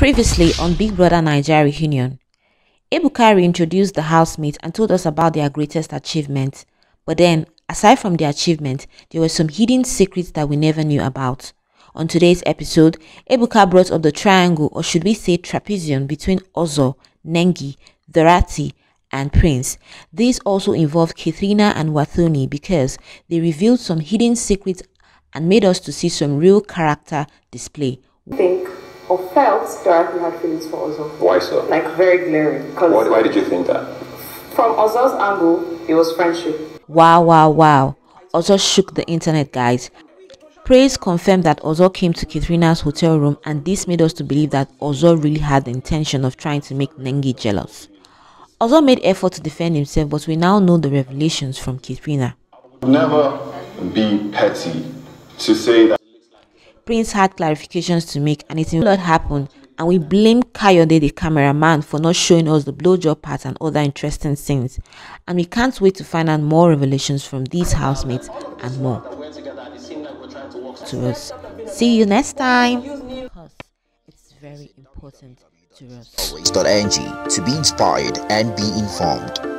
Previously on Big Brother Nigeria Union, Ebukari introduced the housemates and told us about their greatest achievement. But then, aside from the achievement, there were some hidden secrets that we never knew about. On today's episode, Ebuka brought up the triangle, or should we say trapezium, between Ozo, Nengi, Dorati, and Prince. This also involved Kathrina and Wathuni because they revealed some hidden secrets and made us to see some real character display. Think or felt Dorothy had feelings for Ozo. Why so? Like very glaring. Why, why did you think that? From Ozo's angle, it was friendship. Wow, wow, wow. Ozo shook the internet, guys. Praise confirmed that Ozo came to Katrina's hotel room and this made us to believe that Ozo really had the intention of trying to make Nengi jealous. Ozo made effort to defend himself but we now know the revelations from Katrina. Never be petty to say that Prince had clarifications to make and it will not happen and we blame Kayode the cameraman for not showing us the blowjob part and other interesting scenes. And we can't wait to find out more revelations from these housemates and more. To us. See you next time. Because it's very important to us. To be inspired and be informed.